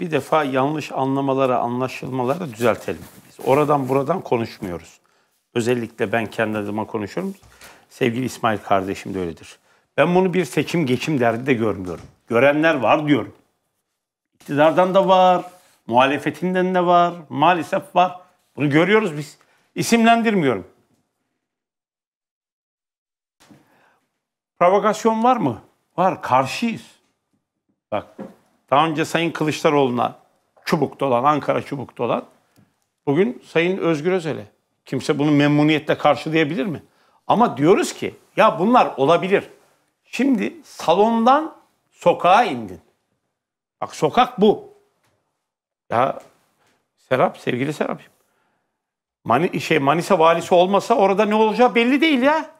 bir defa yanlış anlamalara, anlaşılmalara düzeltelim. Biz oradan buradan konuşmuyoruz. Özellikle ben kendi adıma konuşuyorum. Sevgili İsmail kardeşim de öyledir. Ben bunu bir seçim geçim derdi de görmüyorum. Görenler var diyorum. İktidardan da var, muhalefetinden de var, maalesef var. Bunu görüyoruz biz. İsimlendirmiyorum. Provokasyon var mı? Var. Karşıyız. Bak daha önce Sayın Kılıçdaroğlu'na çubuk dolan, Ankara çubuk dolan. Bugün Sayın Özgür Özel'e. Kimse bunu memnuniyetle karşılayabilir mi? Ama diyoruz ki ya bunlar olabilir. Şimdi salondan sokağa indin. Bak sokak bu. Ya Serap, sevgili Serap, Mani, şey, Manisa valisi olmasa orada ne olacağı belli değil ya.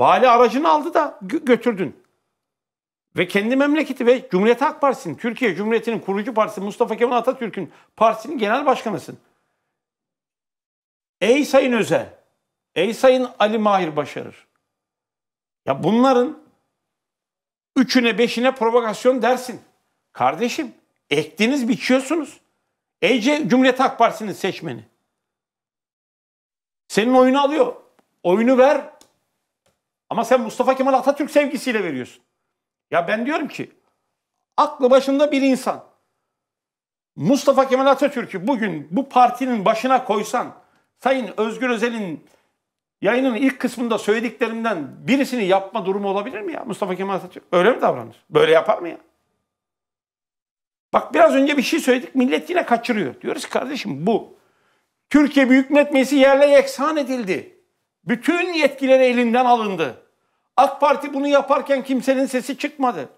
Vali aracını aldı da götürdün ve kendi memleketi ve Cumhuriyet Halk Partisi'nin, Türkiye Cumhuriyeti'nin kurucu partisi Mustafa Kemal Atatürk'ün partisinin genel başkanısın. Ey Sayın Özel, ey Sayın Ali Mahir Başarır. Ya bunların üçüne beşine provokasyon dersin. Kardeşim ektiniz biçiyorsunuz. Ey Cumhuriyet Halk Partisi'nin seçmeni. Senin oyunu alıyor. Oyunu ver. Ama sen Mustafa Kemal Atatürk sevgisiyle veriyorsun. Ya ben diyorum ki aklı başında bir insan Mustafa Kemal Atatürk'ü bugün bu partinin başına koysan Sayın Özgür Özel'in yayının ilk kısmında söylediklerimden birisini yapma durumu olabilir mi ya Mustafa Kemal Atatürk? Öyle mi davranır? Böyle yapar mı ya? Bak biraz önce bir şey söyledik millet yine kaçırıyor. Diyoruz ki kardeşim bu Türkiye Büyük Millet Meclisi yerle yeksan edildi. Bütün yetkileri elinden alındı. AK Parti bunu yaparken kimsenin sesi çıkmadı.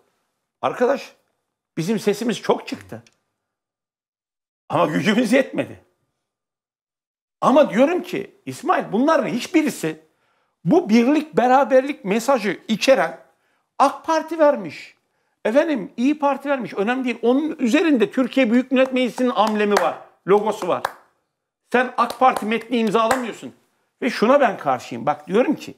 Arkadaş bizim sesimiz çok çıktı. Ama gücümüz yetmedi. Ama diyorum ki İsmail bunların hiçbirisi bu birlik beraberlik mesajı içeren AK Parti vermiş. Efendim İyi Parti vermiş. Önemli değil. Onun üzerinde Türkiye Büyük Millet Meclisi'nin amblemi var. Logosu var. Sen AK Parti metni imzalamıyorsun. Ve şuna ben karşıyım. Bak diyorum ki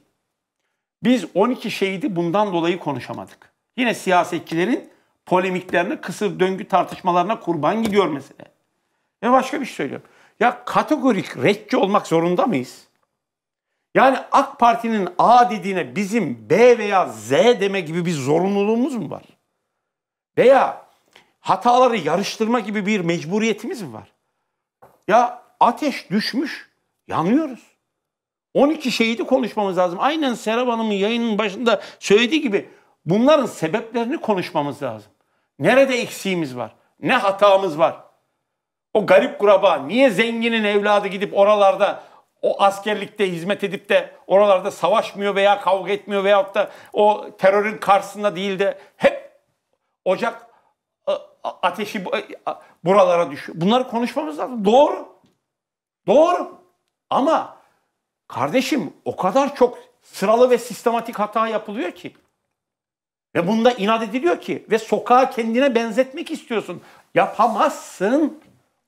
biz 12 şehidi bundan dolayı konuşamadık. Yine siyasetçilerin polemiklerine, kısır döngü tartışmalarına kurban gidiyor mesele. Ve başka bir şey söylüyorum. Ya kategorik retçi olmak zorunda mıyız? Yani AK Parti'nin A dediğine bizim B veya Z deme gibi bir zorunluluğumuz mu var? Veya hataları yarıştırma gibi bir mecburiyetimiz mi var? Ya ateş düşmüş, yanıyoruz. 12 şehidi konuşmamız lazım. Aynen Serap Hanım'ın yayının başında söylediği gibi bunların sebeplerini konuşmamız lazım. Nerede eksiğimiz var? Ne hatamız var? O garip kuraba niye zenginin evladı gidip oralarda o askerlikte hizmet edip de oralarda savaşmıyor veya kavga etmiyor veyahut da o terörün karşısında değil de hep ocak ateşi buralara düşüyor. Bunları konuşmamız lazım. Doğru. Doğru. Ama Kardeşim o kadar çok sıralı ve sistematik hata yapılıyor ki. Ve bunda inat ediliyor ki. Ve sokağa kendine benzetmek istiyorsun. Yapamazsın.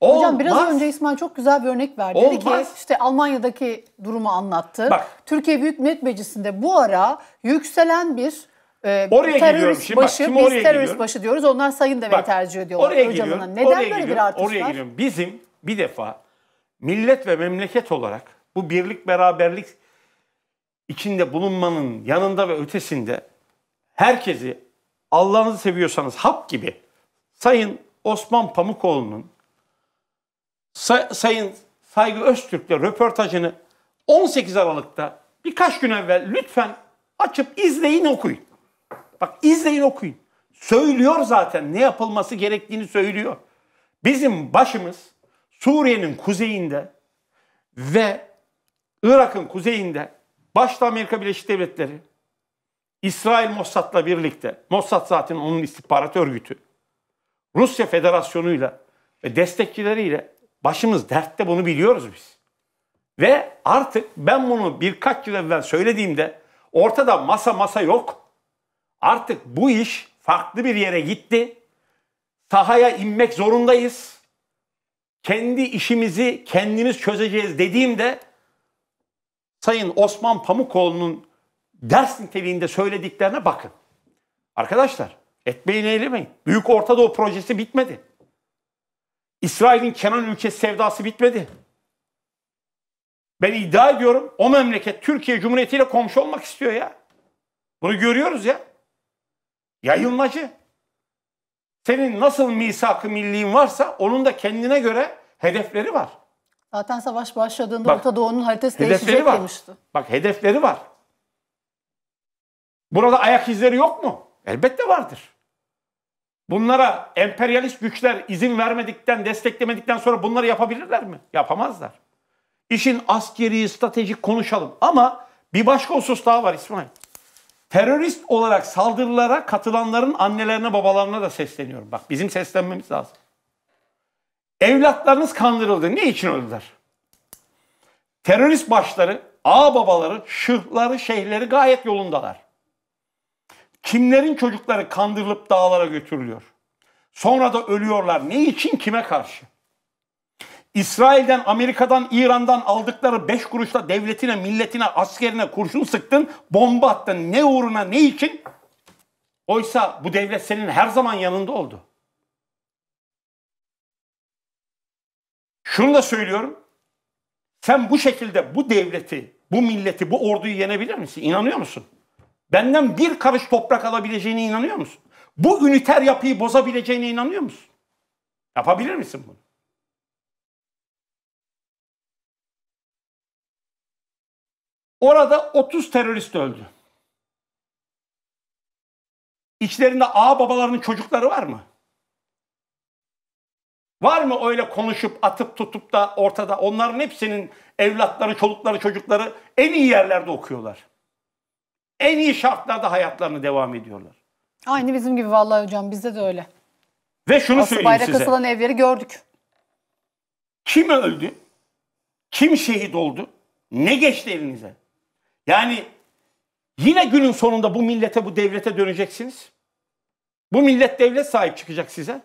Olmaz. Hocam biraz önce İsmail çok güzel bir örnek verdi. Olmaz. Dedi ki işte Almanya'daki durumu anlattı. Bak. Türkiye Büyük Millet Meclisi'nde bu ara yükselen bir e, oraya terörist şimdi. başı, Bak, şimdi biz terörist giriyorum. başı diyoruz. Onlar sayın demeyi Bak, tercih ediyorlar oraya hocamına. Neden oraya böyle giriyorum, bir artış oraya var? Giriyorum. Bizim bir defa millet ve memleket olarak bu birlik beraberlik içinde bulunmanın yanında ve ötesinde herkesi Allah'ınızı seviyorsanız hap gibi Sayın Osman Pamukoğlu'nun say, Sayın Saygı Öztürk'le röportajını 18 Aralık'ta birkaç gün evvel lütfen açıp izleyin okuyun. Bak izleyin okuyun. Söylüyor zaten ne yapılması gerektiğini söylüyor. Bizim başımız Suriye'nin kuzeyinde ve Irak'ın kuzeyinde başta Amerika Birleşik Devletleri, İsrail Mossad'la birlikte, Mossad zaten onun istihbarat örgütü, Rusya Federasyonu'yla ve destekçileriyle başımız dertte bunu biliyoruz biz. Ve artık ben bunu birkaç yıl evvel söylediğimde ortada masa masa yok. Artık bu iş farklı bir yere gitti. Sahaya inmek zorundayız. Kendi işimizi kendimiz çözeceğiz dediğimde Sayın Osman Pamukoğlu'nun ders niteliğinde söylediklerine bakın. Arkadaşlar etmeyin eylemeyin. Büyük Orta Doğu projesi bitmedi. İsrail'in Kenan ülkesi sevdası bitmedi. Ben iddia ediyorum o memleket Türkiye Cumhuriyeti ile komşu olmak istiyor ya. Bunu görüyoruz ya. Yayılmacı. Senin nasıl misak-ı milliğin varsa onun da kendine göre hedefleri var. Zaten savaş başladığında Bak, Orta Doğu'nun haritası değişecek var. demişti. Bak hedefleri var. Burada ayak izleri yok mu? Elbette vardır. Bunlara emperyalist güçler izin vermedikten, desteklemedikten sonra bunları yapabilirler mi? Yapamazlar. İşin askeri, stratejik konuşalım. Ama bir başka husus daha var İsmail. Terörist olarak saldırılara katılanların annelerine, babalarına da sesleniyorum. Bak bizim seslenmemiz lazım. Evlatlarınız kandırıldı. Ne için öldüler? Terörist başları, ağababaları, şıhları, şeyhleri gayet yolundalar. Kimlerin çocukları kandırılıp dağlara götürülüyor? Sonra da ölüyorlar. Ne için kime karşı? İsrail'den, Amerika'dan, İran'dan aldıkları beş kuruşla devletine, milletine, askerine kurşun sıktın, bomba attın. Ne uğruna, ne için? Oysa bu devlet senin her zaman yanında oldu. Şunu da söylüyorum. Sen bu şekilde bu devleti, bu milleti, bu orduyu yenebilir misin? İnanıyor musun? Benden bir karış toprak alabileceğine inanıyor musun? Bu üniter yapıyı bozabileceğine inanıyor musun? Yapabilir misin bunu? Orada 30 terörist öldü. İçlerinde babalarının çocukları var mı? Var mı öyle konuşup atıp tutup da ortada onların hepsinin evlatları, çolukları, çocukları en iyi yerlerde okuyorlar. En iyi şartlarda hayatlarını devam ediyorlar. Aynı bizim gibi vallahi hocam bizde de öyle. Ve şunu Asıl söyleyeyim bayrak size. asılan evleri gördük. Kim öldü? Kim şehit oldu? Ne geçti elinize? Yani yine günün sonunda bu millete, bu devlete döneceksiniz. Bu millet devlet sahip çıkacak size.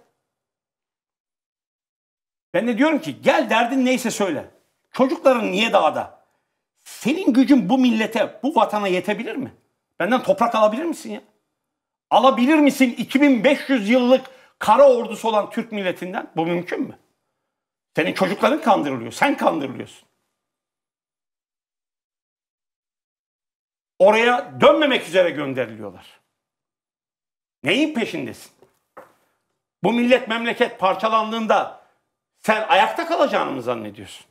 Ben de diyorum ki gel derdin neyse söyle. Çocukların niye dağda? Senin gücün bu millete, bu vatana yetebilir mi? Benden toprak alabilir misin ya? Alabilir misin 2500 yıllık kara ordusu olan Türk milletinden? Bu mümkün mü? Senin çocukların kandırılıyor. Sen kandırılıyorsun. Oraya dönmemek üzere gönderiliyorlar. Neyin peşindesin? Bu millet memleket parçalandığında sen ayakta kalacağını mı zannediyorsun?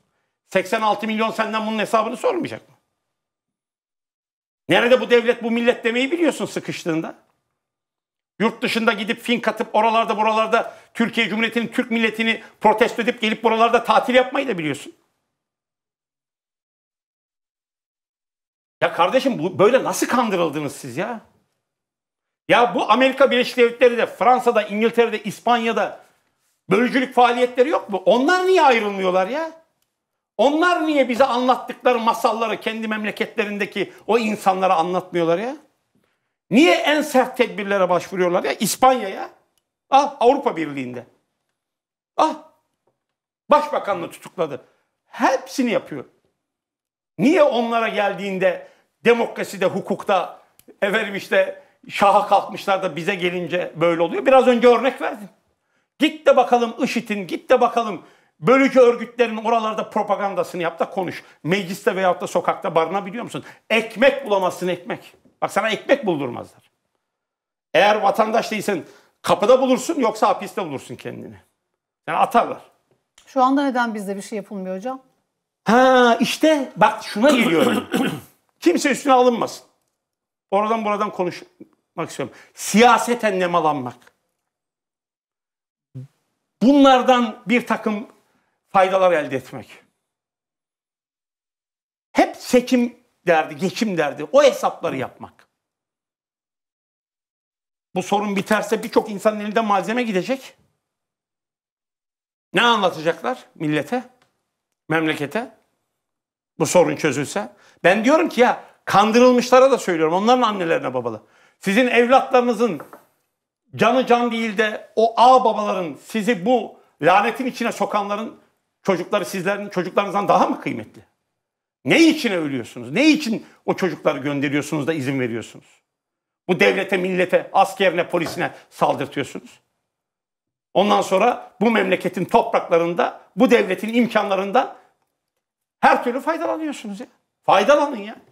86 milyon senden bunun hesabını sormayacak mı? Nerede bu devlet bu millet demeyi biliyorsun sıkıştığında. Yurt dışında gidip fin katıp oralarda buralarda Türkiye Cumhuriyeti'nin Türk milletini protesto edip gelip buralarda tatil yapmayı da biliyorsun. Ya kardeşim bu, böyle nasıl kandırıldınız siz ya? Ya bu Amerika Birleşik Devletleri'de, Fransa'da, İngiltere'de, İspanya'da Bölücülük faaliyetleri yok mu? Onlar niye ayrılmıyorlar ya? Onlar niye bize anlattıkları masalları kendi memleketlerindeki o insanlara anlatmıyorlar ya? Niye en sert tedbirlere başvuruyorlar ya? İspanya'ya. Ah Avrupa Birliği'nde. Ah başbakanını tutukladı. Hepsini yapıyor. Niye onlara geldiğinde demokraside, hukukta, efendim işte şaha kalkmışlar da bize gelince böyle oluyor? Biraz önce örnek verdim. Git de bakalım IŞİD'in, git de bakalım bölücü örgütlerin oralarda propagandasını yap da konuş. Mecliste veyahut da sokakta barınabiliyor musun? Ekmek bulamazsın ekmek. Bak sana ekmek buldurmazlar. Eğer vatandaş değilsen kapıda bulursun yoksa hapiste bulursun kendini. Yani atarlar. Şu anda neden bizde bir şey yapılmıyor hocam? Ha işte bak şuna geliyorum. Kimse üstüne alınmasın. Oradan buradan konuşmak istiyorum. Siyaseten nemalanmak bunlardan bir takım faydalar elde etmek. Hep seçim derdi, geçim derdi. O hesapları yapmak. Bu sorun biterse birçok insanın elinde malzeme gidecek. Ne anlatacaklar millete, memlekete? Bu sorun çözülse. Ben diyorum ki ya kandırılmışlara da söylüyorum. Onların annelerine babalı. Sizin evlatlarınızın canı can değil de o ağ babaların sizi bu lanetin içine sokanların çocukları sizlerin çocuklarınızdan daha mı kıymetli? Ne için ölüyorsunuz? Ne için o çocukları gönderiyorsunuz da izin veriyorsunuz? Bu devlete, millete, askerine, polisine saldırtıyorsunuz. Ondan sonra bu memleketin topraklarında, bu devletin imkanlarından her türlü faydalanıyorsunuz ya. Faydalanın ya.